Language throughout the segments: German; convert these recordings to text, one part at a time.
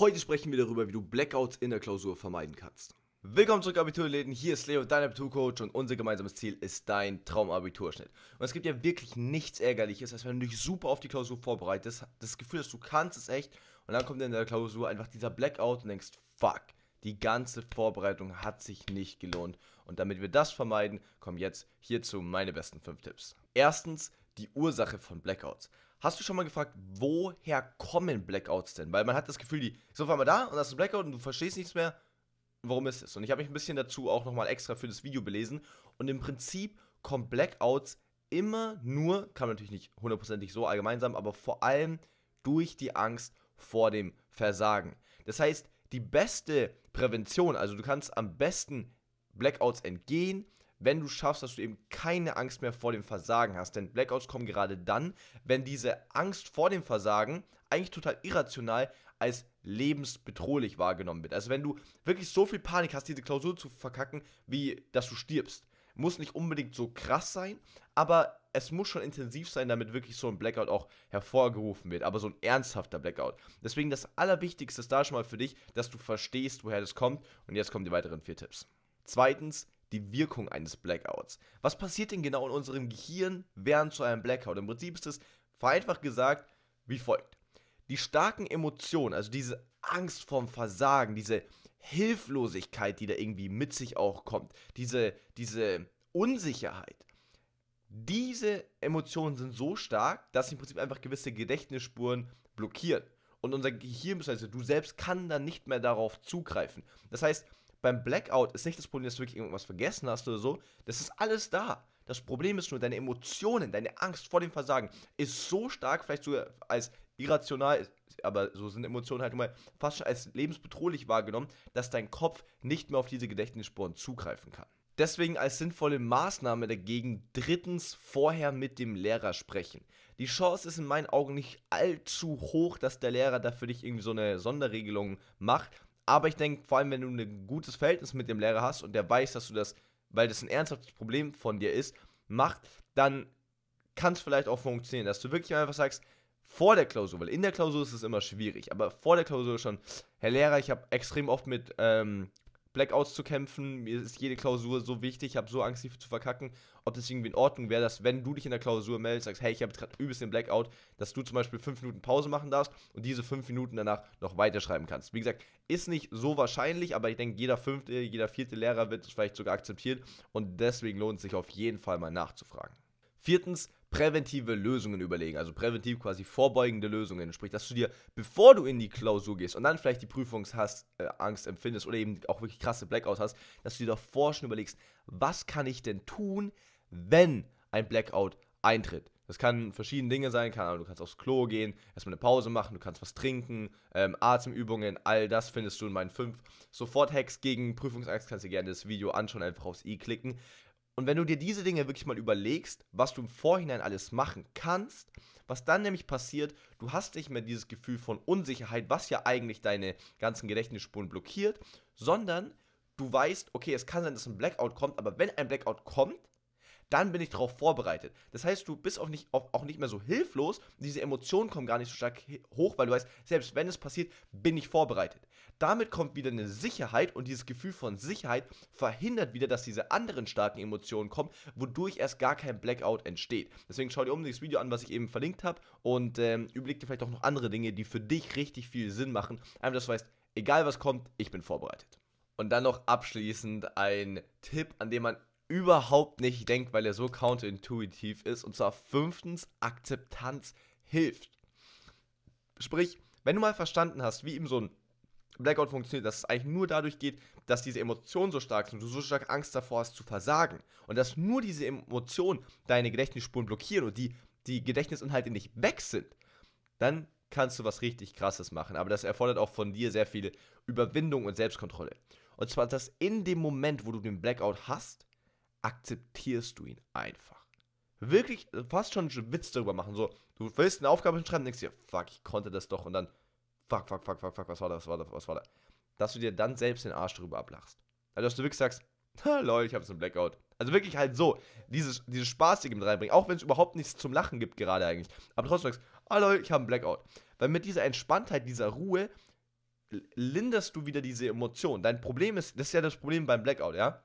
Heute sprechen wir darüber, wie du Blackouts in der Klausur vermeiden kannst. Willkommen zurück, Abiturläden. Hier ist Leo, dein Abiturcoach und unser gemeinsames Ziel ist dein Traumabiturschnitt. Und es gibt ja wirklich nichts Ärgerliches, als wenn du dich super auf die Klausur vorbereitest, das Gefühl, dass du kannst, ist echt. Und dann kommt in der Klausur einfach dieser Blackout und denkst, fuck, die ganze Vorbereitung hat sich nicht gelohnt. Und damit wir das vermeiden, kommen jetzt hierzu meine besten 5 Tipps. Erstens, die Ursache von Blackouts. Hast du schon mal gefragt, woher kommen Blackouts denn? Weil man hat das Gefühl, die so auf einmal da und hast ist ein Blackout und du verstehst nichts mehr, warum ist es? Und ich habe mich ein bisschen dazu auch nochmal extra für das Video belesen. Und im Prinzip kommen Blackouts immer nur, kann man natürlich nicht hundertprozentig so allgemein allgemeinsam, aber vor allem durch die Angst vor dem Versagen. Das heißt, die beste Prävention, also du kannst am besten Blackouts entgehen, wenn du schaffst, dass du eben keine Angst mehr vor dem Versagen hast. Denn Blackouts kommen gerade dann, wenn diese Angst vor dem Versagen eigentlich total irrational als lebensbedrohlich wahrgenommen wird. Also wenn du wirklich so viel Panik hast, diese Klausur zu verkacken, wie dass du stirbst. Muss nicht unbedingt so krass sein, aber es muss schon intensiv sein, damit wirklich so ein Blackout auch hervorgerufen wird, aber so ein ernsthafter Blackout. Deswegen das Allerwichtigste ist da schon mal für dich, dass du verstehst, woher das kommt. Und jetzt kommen die weiteren vier Tipps. Zweitens, die Wirkung eines Blackouts. Was passiert denn genau in unserem Gehirn während so einem Blackout? Im Prinzip ist es vereinfacht gesagt wie folgt. Die starken Emotionen, also diese Angst vorm Versagen, diese Hilflosigkeit, die da irgendwie mit sich auch kommt, diese, diese Unsicherheit, diese Emotionen sind so stark, dass sie im Prinzip einfach gewisse Gedächtnisspuren blockieren. Und unser Gehirn, also du selbst, kann dann nicht mehr darauf zugreifen. Das heißt, beim Blackout ist nicht das Problem, dass du wirklich irgendwas vergessen hast oder so. Das ist alles da. Das Problem ist nur, deine Emotionen, deine Angst vor dem Versagen ist so stark, vielleicht sogar als irrational, aber so sind Emotionen halt immer fast schon als lebensbedrohlich wahrgenommen, dass dein Kopf nicht mehr auf diese Gedächtnisspuren zugreifen kann. Deswegen als sinnvolle Maßnahme dagegen drittens vorher mit dem Lehrer sprechen. Die Chance ist in meinen Augen nicht allzu hoch, dass der Lehrer da für dich irgendwie so eine Sonderregelung macht, aber ich denke, vor allem, wenn du ein gutes Verhältnis mit dem Lehrer hast und der weiß, dass du das, weil das ein ernsthaftes Problem von dir ist, macht, dann kann es vielleicht auch funktionieren, dass du wirklich einfach sagst, vor der Klausur, weil in der Klausur ist es immer schwierig, aber vor der Klausur schon, Herr Lehrer, ich habe extrem oft mit ähm, Blackouts zu kämpfen. Mir ist jede Klausur so wichtig. Ich habe so Angst, sie zu verkacken. Ob das irgendwie in Ordnung wäre, dass wenn du dich in der Klausur meldest, sagst, hey, ich habe gerade übelst den Blackout, dass du zum Beispiel fünf Minuten Pause machen darfst und diese fünf Minuten danach noch weiterschreiben kannst. Wie gesagt, ist nicht so wahrscheinlich, aber ich denke, jeder fünfte, jeder vierte Lehrer wird es vielleicht sogar akzeptiert und deswegen lohnt es sich auf jeden Fall mal nachzufragen. Viertens, präventive Lösungen überlegen, also präventiv quasi vorbeugende Lösungen. Sprich, dass du dir, bevor du in die Klausur gehst und dann vielleicht die Prüfungsangst äh, empfindest oder eben auch wirklich krasse Blackouts hast, dass du dir davor schon überlegst, was kann ich denn tun, wenn ein Blackout eintritt. Das kann verschiedene Dinge sein, kann, du kannst aufs Klo gehen, erstmal eine Pause machen, du kannst was trinken, ähm, Atemübungen, all das findest du in meinen 5 Sofort-Hacks gegen Prüfungsangst, kannst du gerne das Video anschauen, einfach aufs i klicken. Und wenn du dir diese Dinge wirklich mal überlegst, was du im Vorhinein alles machen kannst, was dann nämlich passiert, du hast nicht mehr dieses Gefühl von Unsicherheit, was ja eigentlich deine ganzen Gedächtnisspuren blockiert, sondern du weißt, okay, es kann sein, dass ein Blackout kommt, aber wenn ein Blackout kommt, dann bin ich darauf vorbereitet. Das heißt, du bist auch nicht, auch, nicht mehr so hilflos. Diese Emotionen kommen gar nicht so stark hoch, weil du weißt, selbst wenn es passiert, bin ich vorbereitet. Damit kommt wieder eine Sicherheit und dieses Gefühl von Sicherheit verhindert wieder, dass diese anderen starken Emotionen kommen, wodurch erst gar kein Blackout entsteht. Deswegen schau dir unbedingt das Video an, was ich eben verlinkt habe und ähm, überleg dir vielleicht auch noch andere Dinge, die für dich richtig viel Sinn machen. Einfach, dass du weißt, egal was kommt, ich bin vorbereitet. Und dann noch abschließend ein Tipp, an dem man überhaupt nicht denkt, weil er so counterintuitiv ist. Und zwar fünftens, Akzeptanz hilft. Sprich, wenn du mal verstanden hast, wie eben so ein Blackout funktioniert, dass es eigentlich nur dadurch geht, dass diese Emotionen so stark sind, und du so stark Angst davor hast zu versagen und dass nur diese Emotionen deine Gedächtnisspuren blockieren und die, die Gedächtnisinhalte nicht weg sind, dann kannst du was richtig Krasses machen. Aber das erfordert auch von dir sehr viel Überwindung und Selbstkontrolle. Und zwar, dass in dem Moment, wo du den Blackout hast, akzeptierst du ihn einfach. Wirklich äh, fast schon einen Witz darüber machen. So, du willst eine Aufgabe schreiben, denkst dir, fuck, ich konnte das doch und dann, fuck, fuck, fuck, fuck, fuck, was war das, was war das, was war das? Dass du dir dann selbst den Arsch darüber ablachst. Also, dass du wirklich sagst, ha, lol, ich hab's einen Blackout. Also wirklich halt so, dieses, dieses Spaßige mit reinbringen, auch wenn es überhaupt nichts zum Lachen gibt gerade eigentlich. Aber trotzdem sagst, ah lol, ich habe einen Blackout. Weil mit dieser Entspanntheit, dieser Ruhe, linderst du wieder diese Emotion. Dein Problem ist, das ist ja das Problem beim Blackout, ja?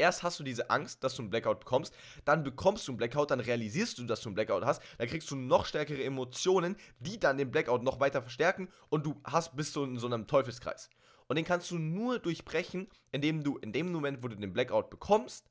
Erst hast du diese Angst, dass du einen Blackout bekommst, dann bekommst du einen Blackout, dann realisierst du, dass du einen Blackout hast, dann kriegst du noch stärkere Emotionen, die dann den Blackout noch weiter verstärken und du hast bist so in so einem Teufelskreis. Und den kannst du nur durchbrechen, indem du in dem Moment, wo du den Blackout bekommst,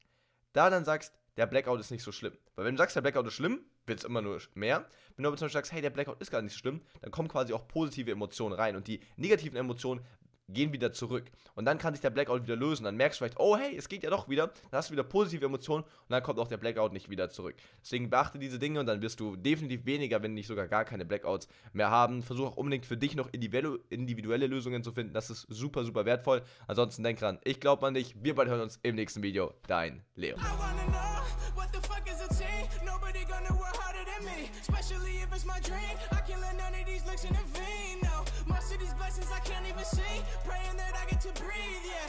da dann sagst, der Blackout ist nicht so schlimm. Weil wenn du sagst, der Blackout ist schlimm, wird es immer nur mehr. Wenn du aber zum Beispiel sagst, hey, der Blackout ist gar nicht so schlimm, dann kommen quasi auch positive Emotionen rein. Und die negativen Emotionen gehen wieder zurück. Und dann kann sich der Blackout wieder lösen. Dann merkst du vielleicht, oh hey, es geht ja doch wieder. Dann hast du wieder positive Emotionen und dann kommt auch der Blackout nicht wieder zurück. Deswegen beachte diese Dinge und dann wirst du definitiv weniger, wenn nicht sogar gar keine Blackouts mehr haben. Versuche auch unbedingt für dich noch individuelle Lösungen zu finden. Das ist super, super wertvoll. Ansonsten denk dran, ich glaube an dich. Wir bald hören uns im nächsten Video. Dein Leo. What the fuck is a team? Nobody gonna work harder than me, especially if it's my dream. I can not let none of these looks intervene. No, most of these blessings I can't even see. Praying that I get to breathe, yeah.